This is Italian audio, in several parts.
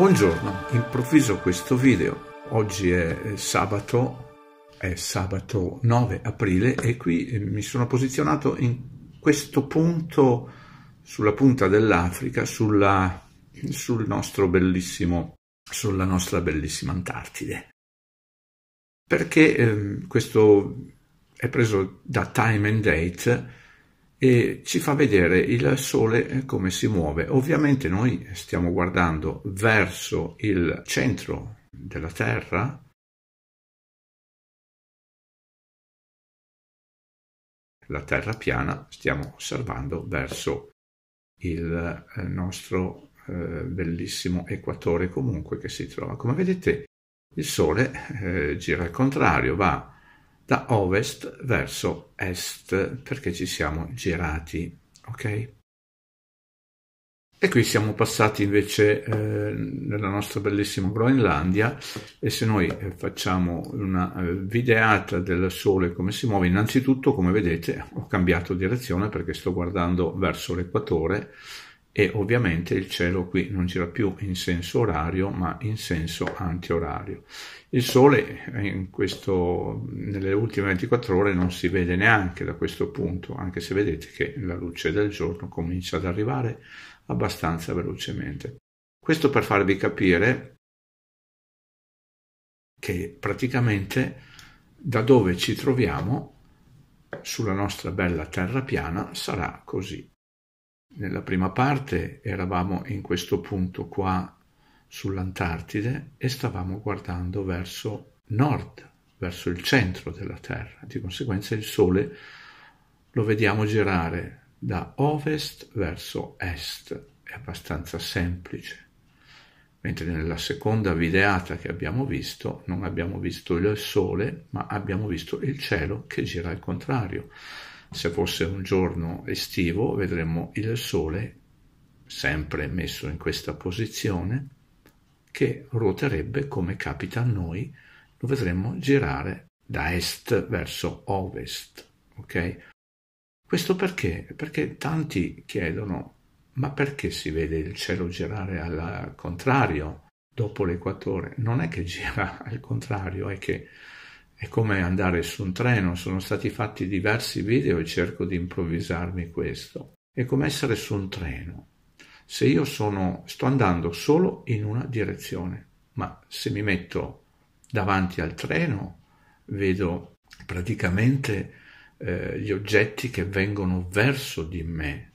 Buongiorno, improvviso questo video. Oggi è eh, sabato, è sabato 9 aprile e qui eh, mi sono posizionato in questo punto sulla punta dell'Africa, sulla, sul nostro bellissimo, sulla nostra bellissima Antartide. Perché eh, questo è preso da Time and Date e ci fa vedere il Sole eh, come si muove. Ovviamente noi stiamo guardando verso il centro della Terra, la Terra piana, stiamo osservando verso il eh, nostro eh, bellissimo equatore comunque che si trova. Come vedete il Sole eh, gira al contrario, va da ovest verso est perché ci siamo girati, ok? E qui siamo passati invece eh, nella nostra bellissima Groenlandia e se noi eh, facciamo una eh, videata del Sole come si muove, innanzitutto come vedete ho cambiato direzione perché sto guardando verso l'equatore e ovviamente il cielo qui non gira più in senso orario ma in senso antiorario. Il sole eh, questo, nelle ultime 24 ore non si vede neanche da questo punto, anche se vedete che la luce del giorno comincia ad arrivare abbastanza velocemente. Questo per farvi capire che praticamente da dove ci troviamo sulla nostra bella terra piana sarà così. Nella prima parte eravamo in questo punto qua sull'Antartide e stavamo guardando verso nord, verso il centro della Terra. Di conseguenza il Sole lo vediamo girare da ovest verso est, è abbastanza semplice. Mentre nella seconda videata che abbiamo visto non abbiamo visto il Sole, ma abbiamo visto il cielo che gira al contrario. Se fosse un giorno estivo vedremmo il Sole, sempre messo in questa posizione, che ruoterebbe come capita a noi, lo vedremmo girare da est verso ovest. Okay? Questo perché? Perché tanti chiedono, ma perché si vede il cielo girare al contrario dopo l'equatore? Non è che gira al contrario, è che è come andare su un treno, sono stati fatti diversi video e cerco di improvvisarmi questo. È come essere su un treno. Se io sono, sto andando solo in una direzione, ma se mi metto davanti al treno vedo praticamente eh, gli oggetti che vengono verso di me,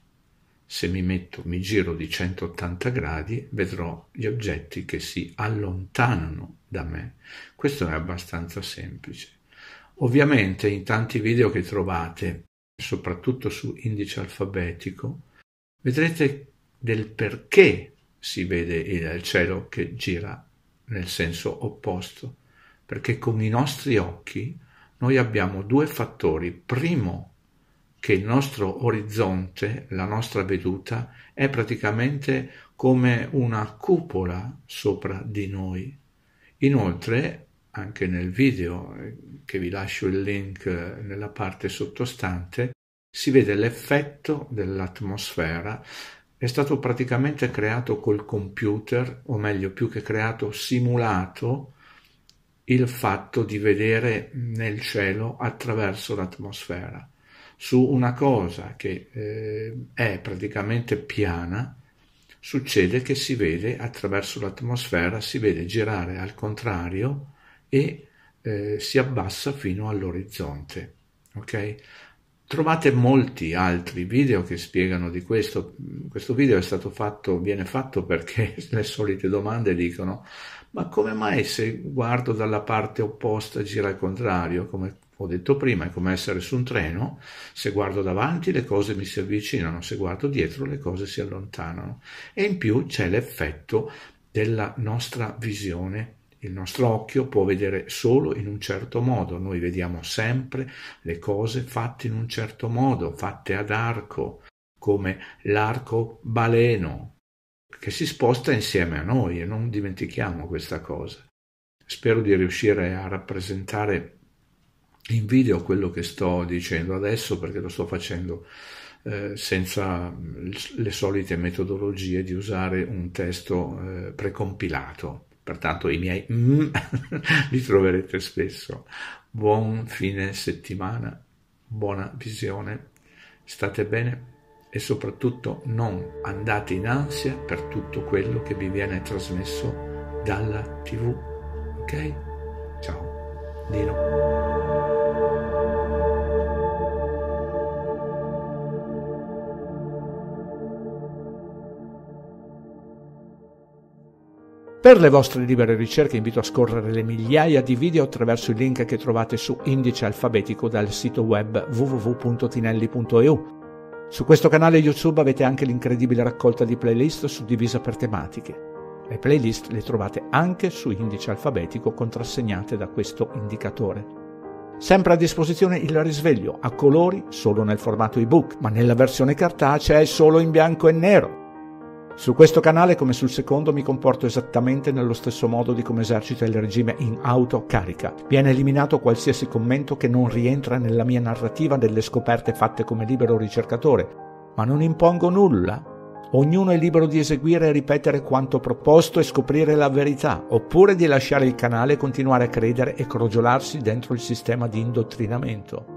se mi metto, mi giro di 180 gradi, vedrò gli oggetti che si allontanano da me. Questo è abbastanza semplice. Ovviamente in tanti video che trovate, soprattutto su indice alfabetico, vedrete del perché si vede il cielo che gira nel senso opposto, perché con i nostri occhi noi abbiamo due fattori. Primo, che il nostro orizzonte, la nostra veduta, è praticamente come una cupola sopra di noi. Inoltre, anche nel video, eh, che vi lascio il link eh, nella parte sottostante, si vede l'effetto dell'atmosfera. È stato praticamente creato col computer, o meglio, più che creato, simulato il fatto di vedere nel cielo attraverso l'atmosfera su una cosa che eh, è praticamente piana, succede che si vede attraverso l'atmosfera, si vede girare al contrario e eh, si abbassa fino all'orizzonte. Okay? Trovate molti altri video che spiegano di questo. Questo video è stato fatto, viene fatto perché le solite domande dicono: ma come mai se guardo dalla parte opposta gira al contrario? Come, ho detto prima, è come essere su un treno, se guardo davanti le cose mi si avvicinano, se guardo dietro le cose si allontanano. E in più c'è l'effetto della nostra visione il nostro occhio può vedere solo in un certo modo, noi vediamo sempre le cose fatte in un certo modo, fatte ad arco, come l'arco baleno, che si sposta insieme a noi e non dimentichiamo questa cosa. Spero di riuscire a rappresentare in video quello che sto dicendo adesso perché lo sto facendo eh, senza mm, le solite metodologie di usare un testo eh, precompilato. Pertanto i miei mm li troverete spesso. Buon fine settimana, buona visione, state bene e soprattutto non andate in ansia per tutto quello che vi viene trasmesso dalla TV. Ok? Ciao. Dino. Per le vostre libere ricerche invito a scorrere le migliaia di video attraverso i link che trovate su Indice Alfabetico dal sito web www.tinelli.eu. Su questo canale YouTube avete anche l'incredibile raccolta di playlist suddivisa per tematiche. Le playlist le trovate anche su indice alfabetico contrassegnate da questo indicatore. Sempre a disposizione il risveglio a colori solo nel formato ebook, ma nella versione cartacea è solo in bianco e nero. Su questo canale come sul secondo mi comporto esattamente nello stesso modo di come esercita il regime in auto carica. Viene eliminato qualsiasi commento che non rientra nella mia narrativa delle scoperte fatte come libero ricercatore, ma non impongo nulla. Ognuno è libero di eseguire e ripetere quanto proposto e scoprire la verità, oppure di lasciare il canale e continuare a credere e crogiolarsi dentro il sistema di indottrinamento.